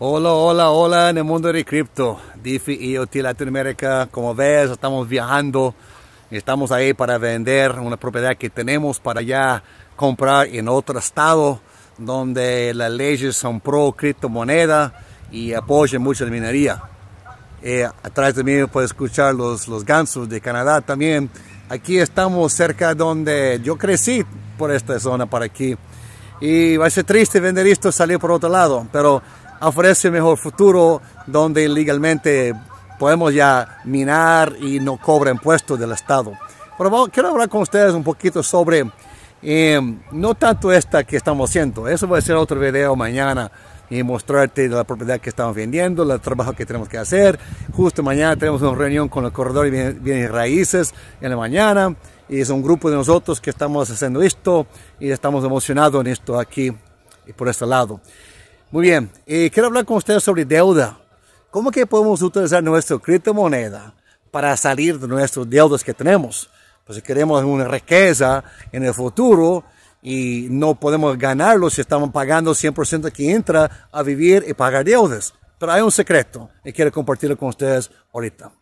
Hola, hola, hola en el mundo de cripto, DeFi IoT Latinoamérica. Como ves, estamos viajando, estamos ahí para vender una propiedad que tenemos para ya comprar en otro estado donde las leyes son pro criptomoneda y apoyan mucho la minería. Eh, atrás de mí puedes escuchar los, los gansos de Canadá también. Aquí estamos cerca donde yo crecí por esta zona, para aquí. Y va a ser triste vender esto, salir por otro lado, pero ofrece mejor futuro donde legalmente podemos ya minar y no cobra impuestos del Estado. Pero quiero hablar con ustedes un poquito sobre, em, no tanto esta que estamos haciendo, eso va a ser otro video mañana y mostrarte la propiedad que estamos vendiendo, el trabajo que tenemos que hacer. Justo mañana tenemos una reunión con el corredor de bienes raíces en la mañana y es un grupo de nosotros que estamos haciendo esto y estamos emocionados en esto aquí y por este lado. Muy bien, eh, quiero hablar con ustedes sobre deuda. ¿Cómo que podemos utilizar nuestra criptomoneda para salir de nuestras deudas que tenemos? Pues si queremos una riqueza en el futuro y no podemos ganarlo si estamos pagando 100% que entra a vivir y pagar deudas. Pero hay un secreto y quiero compartirlo con ustedes ahorita.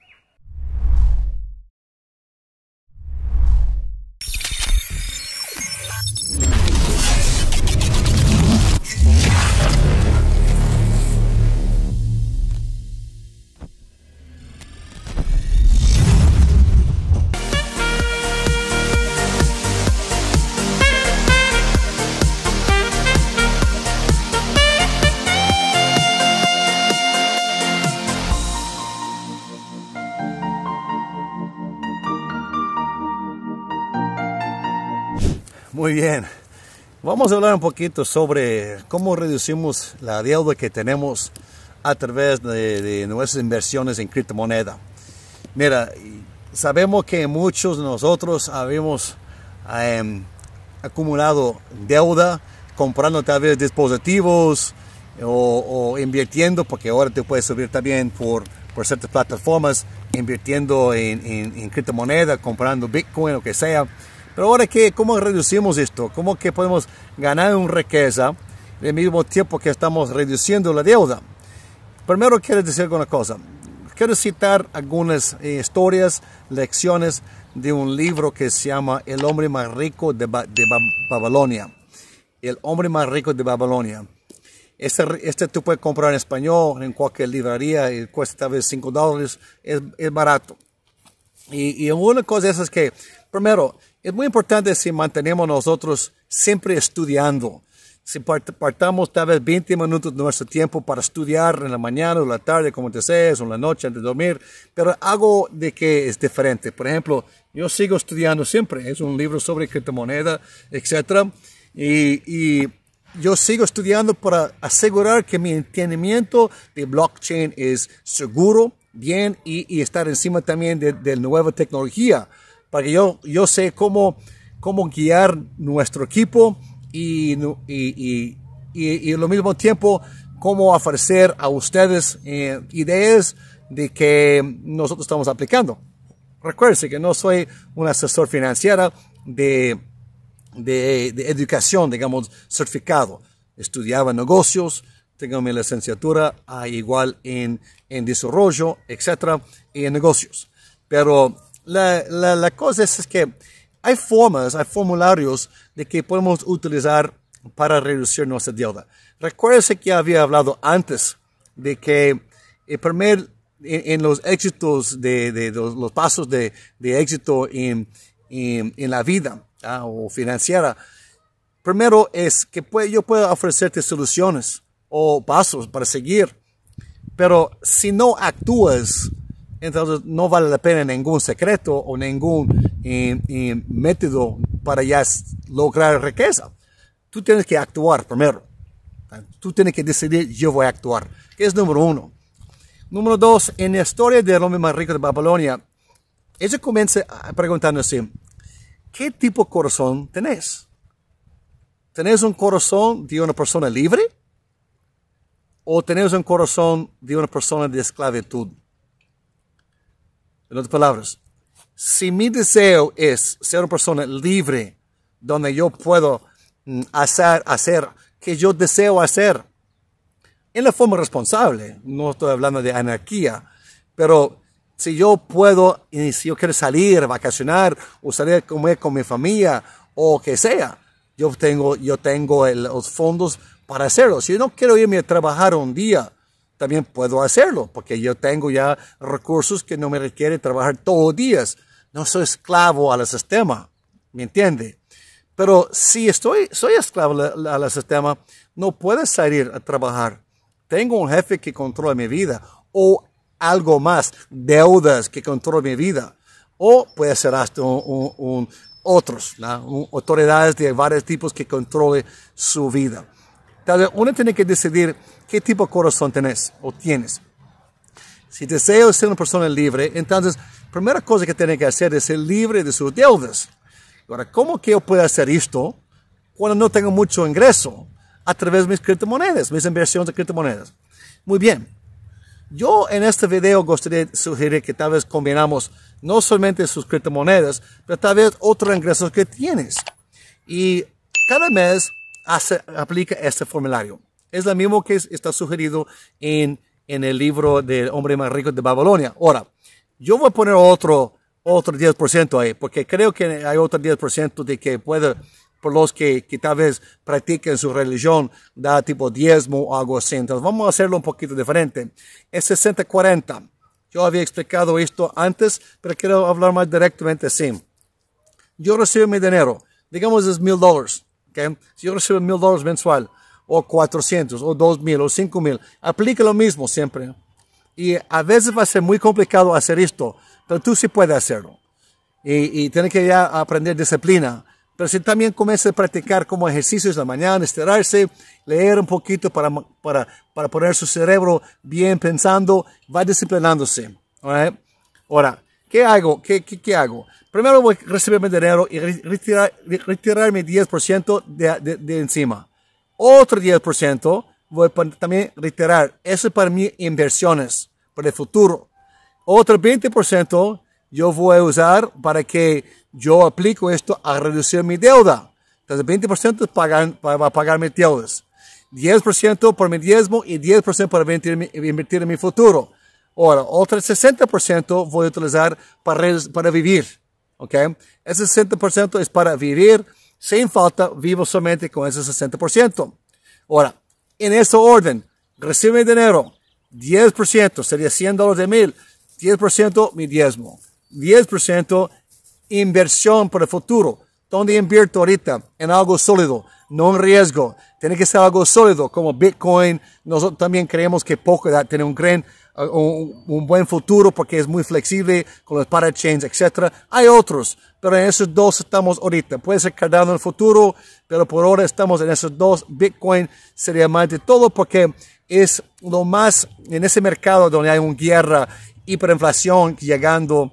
Muy bien. Vamos a hablar un poquito sobre cómo reducimos la deuda que tenemos a través de, nuestras inversiones en criptomoneda. Mira, sabemos que muchos de nosotros habíamos em, acumulado deuda comprando tal vez dispositivos o, invirtiendo, porque ahora te puedes subir también por, por ciertas plataformas, invirtiendo en, en, en criptomoneda, comprando Bitcoin o que sea. Pero ahora, ¿qué, ¿cómo reducimos esto? ¿Cómo que podemos ganar en riqueza al mismo tiempo que estamos reduciendo la deuda? Primero quiero decir una cosa. Quiero citar algunas eh, historias, lecciones de un libro que se llama El hombre más rico de, Babilonia. El hombre más rico de Babilonia. Este, este tú puedes comprar en español, en cualquier librería, y cuesta tal vez 5 dólares, es barato. Y, una cosa es que, primero, es muy importante si mantenemos nosotros siempre estudiando. Si partamos tal vez 20 minutos de nuestro tiempo para estudiar en la mañana o la tarde, como te o en la noche antes de dormir, pero algo de que es diferente. Por ejemplo, yo sigo estudiando siempre, es un libro sobre criptomoneda, etc. y yo sigo estudiando para asegurar que mi entendimiento de blockchain es seguro, bien y, estar encima también de, la nueva tecnología para que yo, yo sé cómo, cómo guiar nuestro equipo y, y, y, al mismo tiempo cómo ofrecer a ustedes eh, ideas de que nosotros estamos aplicando. Recuerden que no soy un asesor financiero de, de educación, digamos, certificado. Estudiaba negocios, tengo mi licenciatura ah, igual en, desarrollo, etcétera, y en negocios. Pero la, cosa es, que hay formas, hay formularios de que podemos utilizar para reducir nuestra deuda. Recuerden que había hablado antes de que el primer, en, los éxitos, de, los, pasos de, éxito en, la vida ah, o financiera, primero es que yo puedo ofrecerte soluciones o pasos para seguir. Pero si no actúas, entonces no vale la pena ningún secreto o ningún eh, eh, método para ya lograr riqueza. Tú tienes que actuar primero. Tú tienes que decidir, yo voy a actuar, que es número uno. Número dos, en la historia del hombre más rico de Babilonia, ella comienza preguntándose, ¿qué tipo de corazón tenés? ¿Tenés un corazón de una persona libre? o tenemos un corazón de una persona de esclavitud. En otras palabras, si mi deseo es ser una persona libre, donde yo puedo mm, hacer, hacer que yo deseo hacer, en la forma responsable, no estoy hablando de anarquía, pero si yo puedo, si yo quiero salir, vacacionar, o salir a comer con mi familia, o que sea, yo tengo, yo tengo los fondos para hacerlo. Si yo no quiero irme a trabajar un día, también puedo hacerlo, porque yo tengo ya recursos que no me requieren trabajar todos los días. No soy esclavo al sistema, ¿me entiende? Pero si estoy, soy esclavo al sistema, no puedo salir a trabajar. Tengo un jefe que controla mi vida o algo más, deudas que controlan mi vida. O puede ser hasta un, otros, autoridades de varios tipos que controle su vida. Entonces, uno tiene que decidir qué tipo de corazón tenés o tienes. Si deseo ser una persona libre, entonces, primera cosa que tiene que hacer es ser libre de sus deudas. Ahora, ¿cómo que yo puedo hacer esto cuando no tengo mucho ingreso? A través de mis criptomonedas, mis inversiones de criptomonedas. Muy bien. Yo en este video gustaría sugerir que tal vez combinamos no solamente sus criptomonedas, pero tal vez otros ingresos que tienes. Y cada mes aplica este formulario. Es lo mismo que está sugerido en, en el libro del hombre más rico de Babilonia. Ahora, yo voy a poner otro, otro 10% ahí, porque creo que hay otro 10% de que puede, por los que, que tal vez practiquen su religión, da tipo diezmo o algo así. Entonces vamos a hacerlo un poquito diferente. Es 60-40. Yo había explicado esto antes, pero quiero hablar más directamente así. Yo recibo mi dinero, digamos es mil dólares. Si yo recibo mil dólares mensual, o 400, o 2000, o 5000, aplica lo mismo siempre. Y a veces va a ser muy complicado hacer esto, pero tú sí puedes hacerlo. Y, y tienes que ya aprender disciplina. Pero si también comienza a practicar como ejercicios en la mañana, estirarse, leer un poquito para, para, para poner su cerebro bien pensando, va disciplinándose. Ahora, ¿Qué hago? ¿Qué, qué, hago? Primero voy a recibir mi dinero y retirar, retirar mi 10% de, de, de, encima. Otro 10% voy a también retirar. Eso es para mis inversiones, para el futuro. Otro 20% yo voy a usar para que yo aplico esto a reducir mi deuda. Entonces, 20% es pagar, para, pagar mis deudas. 10% por mi diezmo y 10% para invertir, invertir en mi futuro. Ahora, otro 60% voy a utilizar para, para vivir. ¿Ok? Ese 60% es para vivir sin falta, vivo solamente con ese 60%. Ahora, en ese orden, recibe dinero, 10%, sería 100 dólares de mil, 10% mi diezmo, 10% inversión para el futuro. ¿Dónde invierto ahorita? En algo sólido, no en riesgo. Tiene que ser algo sólido, como Bitcoin. Nosotros también creemos que poco tiene un gran un, buen futuro porque es muy flexible con los parachains, etc. Hay otros, pero en esos dos estamos ahorita. Puede ser Cardano en el futuro, pero por ahora estamos en esos dos. Bitcoin sería más de todo porque es lo más en ese mercado donde hay una guerra, hiperinflación llegando.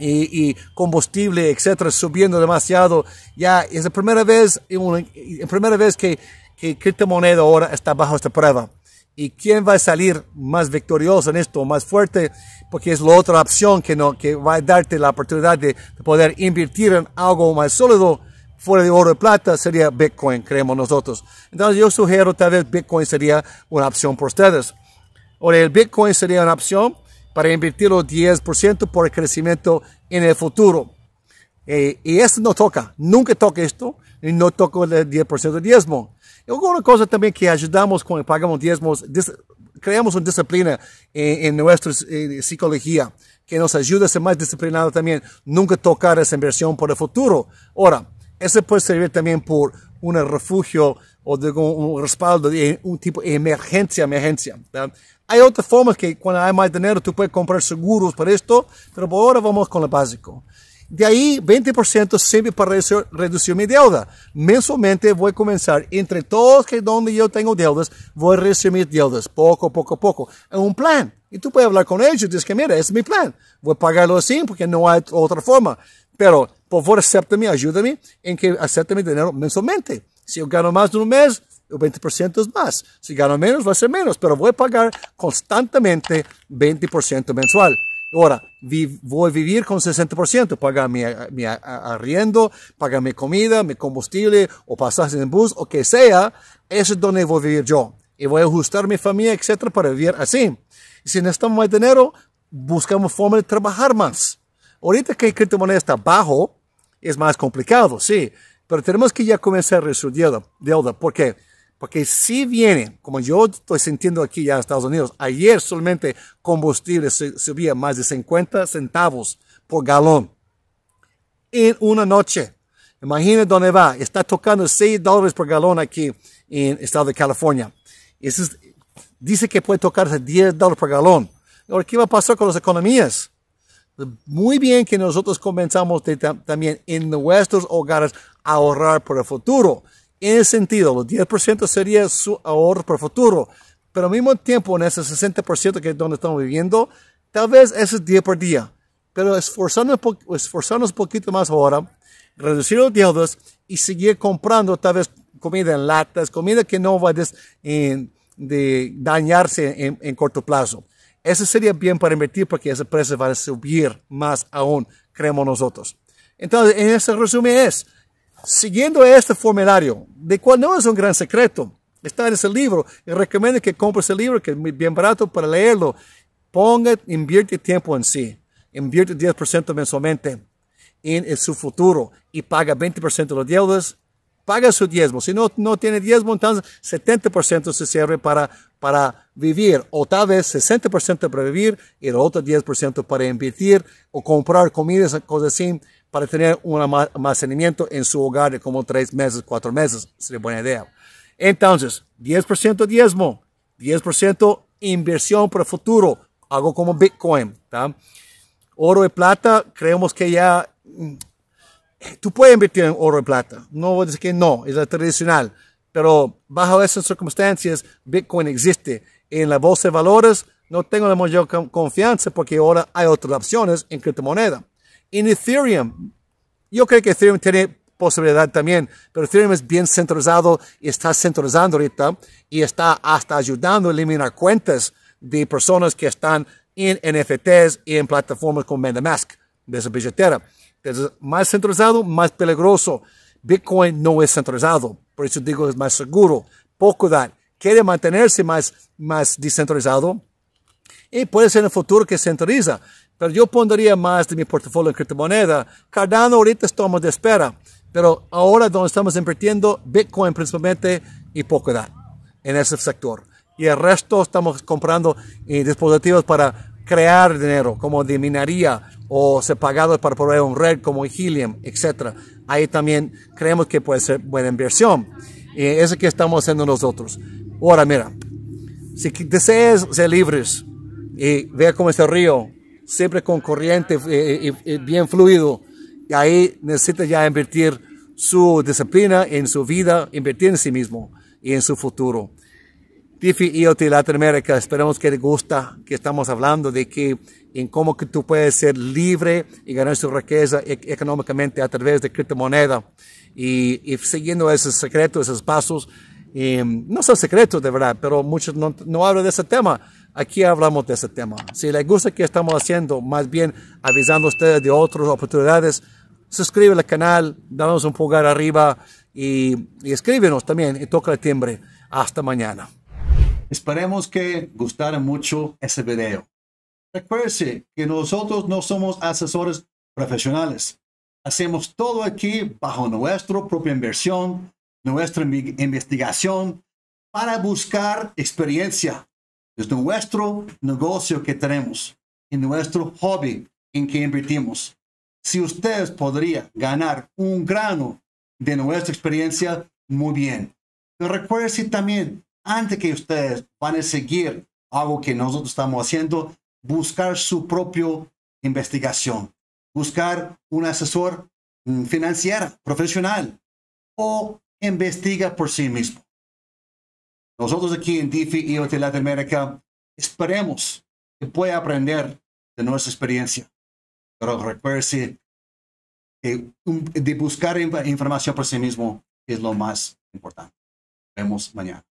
Y, combustible, etc. subiendo demasiado. Ya es la primera vez, la primera vez que, que criptomoneda ahora está bajo esta prueba y quién va a salir más victorioso en esto, más fuerte, porque es la otra opción que, no, que va a darte la oportunidad de, poder invertir en algo más sólido fuera de oro y plata, sería Bitcoin, creemos nosotros. Entonces yo sugiero tal vez Bitcoin sería una opción por ustedes. Ahora el Bitcoin sería una opción para invertir los 10% por el crecimiento en el futuro. Eh, y esto no toca, nunca toca esto, y no toca el 10% de diezmo. Alguna cosa también que ayudamos con pagamos diezmos, creamos una disciplina en, em, em nuestra eh, psicología que nos ayuda a ser más disciplinado también, nunca tocar esa inversión por el futuro. Ahora, eso puede servir también por un refugio o de un um respaldo de un um tipo de emergencia, emergencia. Hay otras formas que cuando hay más dinero tú puedes comprar seguros para esto, pero por ahora vamos con lo básico. De ahí, 20% sirve para reducir, mi deuda. Mensualmente voy a comenzar, entre todos que donde yo tengo deudas, voy a reducir mis deudas, poco, poco, poco. Es un plan. Y tú puedes hablar con ellos y decir, que, mira, ese es mi plan. Voy a pagarlo así porque no hay otra forma. Pero, por favor, acéptame, ayúdame en que acepte mi dinero mensualmente. Si yo gano más de un mes, el 20% es más. Si gano menos, va a ser menos. Pero voy a pagar constantemente 20% mensual. Ahora, voy a vivir con 60%, pagar mi, arriendo, pagar mi comida, mi combustible o pasajes en bus o que sea, eso es donde voy a vivir yo. Y voy a ajustar mi familia, etcétera, para vivir así. Y si necesitamos más dinero, buscamos forma de trabajar más. Ahorita que el criptomoneda está bajo, es más complicado, sí, pero tenemos que ya comenzar a resolver deuda, deuda porque porque si viene, como yo estoy sintiendo aquí ya en Estados Unidos, ayer solamente combustible subía más de 50 centavos por galón en una noche. Imagínense dónde va. Está tocando 6 dólares por galón aquí en el estado de California. dice que puede tocarse 10 dólares por galón. Ahora, ¿qué va a pasar con las economías? Muy bien que nosotros comenzamos también en nuestros hogares a ahorrar por el futuro. En ese sentido, los 10% sería su ahorro para el futuro. Pero al mismo tiempo, en ese 60% que es donde estamos viviendo, tal vez ese es día por día. Pero esforzarnos, un poquito más ahora, reducir los deudas y seguir comprando tal vez comida en latas, comida que no va a de dañarse en, en, corto plazo. Eso sería bien para invertir porque ese precio va a subir más aún, creemos nosotros. Entonces, en ese resumen es, siguiendo este formulario, de cual no es un gran secreto, está en ese libro. Y recomiendo que compres el libro, que es bien barato para leerlo. Ponga, invierte tiempo en sí. Invierte 10% mensualmente en, su futuro y paga 20% de los deudas paga su diezmo. Si no, no tiene diezmo, entonces 70% se sirve para, para vivir, o tal vez 60% para vivir y el otro 10% para invertir o comprar comidas, cosas así, para tener un almacenamiento en su hogar de como tres meses, cuatro meses. Sería buena idea. Entonces, 10% diezmo, 10% inversión para el futuro, algo como Bitcoin. Oro y plata, creemos que ya mm, tú puedes invertir en oro y plata. No voy a decir que no, es la tradicional. Pero bajo esas circunstancias, Bitcoin existe. En la bolsa de valores no tengo la mayor confianza porque ahora hay otras opciones en criptomoneda. En Ethereum, yo creo que Ethereum tiene posibilidad también, pero Ethereum es bien centralizado y está centralizando ahorita y está hasta ayudando a eliminar cuentas de personas que están en NFTs y en plataformas como MetaMask de esa billetera. Entonces, más centralizado, más peligroso. Bitcoin no es centralizado, por eso digo es más seguro. Poco Quiere mantenerse más, más descentralizado y puede ser en el futuro que centraliza. Pero yo pondría más de mi portafolio en criptomoneda. Cardano ahorita estamos de espera, pero ahora donde estamos invirtiendo, Bitcoin principalmente y Pocodat en ese sector. Y el resto estamos comprando eh, dispositivos para crear dinero, como de minería o ser pagado para proveer un red como Helium, etc. Ahí también creemos que puede ser buena inversión. es eso que estamos haciendo nosotros. Ahora, mira, si deseas ser libres y vea cómo este río, siempre con corriente eh, eh, y, bien fluido, ahí necesita ya invertir su disciplina en su vida, invertir en sí mismo y en su futuro. Tiffy IoT Latinoamérica, esperemos que les gusta que estamos hablando de que en cómo que tú puedes ser libre y ganar su riqueza e-, económicamente a través de criptomoneda. Y, y siguiendo esos secretos, esos pasos, em, no son secretos de verdad, pero muchos no, hablan de ese tema. Aquí hablamos de ese tema. Si les gusta que estamos haciendo, más bien avisando a ustedes de otras oportunidades, suscríbete al canal, danos un pulgar arriba y, y escríbenos también y toca el timbre. Hasta mañana. Esperemos que gustara mucho ese video. Recuerde que nosotros no somos asesores profesionales. Hacemos todo aquí bajo nuestra propia inversión, nuestra investigación, para buscar experiencia. Es nuestro negocio que tenemos y nuestro hobby en que invertimos. Si ustedes podrían ganar un grano de nuestra experiencia, muy bien. Pero también antes que ustedes van a seguir algo que nosotros estamos haciendo, buscar su propia investigación, buscar un asesor mm, financiero, profesional, o investiga por sí mismo. Nosotros aquí en y Hotel Latinoamérica esperemos que pueda aprender de nuestra experiencia. Pero recuerde que de buscar información por sí mismo es lo más importante. Nos vemos mañana.